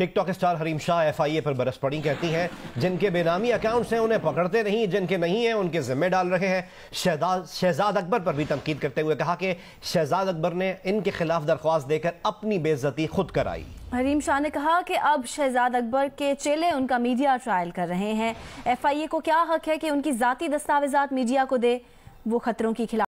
TikTok star Hareem Shah FIA पर बरस पड़ी कहती हैं जिनके बेनामी अकाउंट्स हैं उन्हें पकड़ते नहीं जिनके नहीं हैं उनके जिम्मे डाल रहे हैं शहजाद अकबर पर भी तनकीद करते हुए कहा कि शहजाद अकबर ने इनके खिलाफ दरख्वास्त देकर अपनी बेइज्जती खुद कराई हरीम शाह ने कहा कि अब शहजाद अकबर के चेले उनका मीडिया ट्रायल कर रहे हैं ए को क्या हक है कि उनकी ज़ाती दस्तावेजा मीडिया को दे वो खतरों के खिलाफ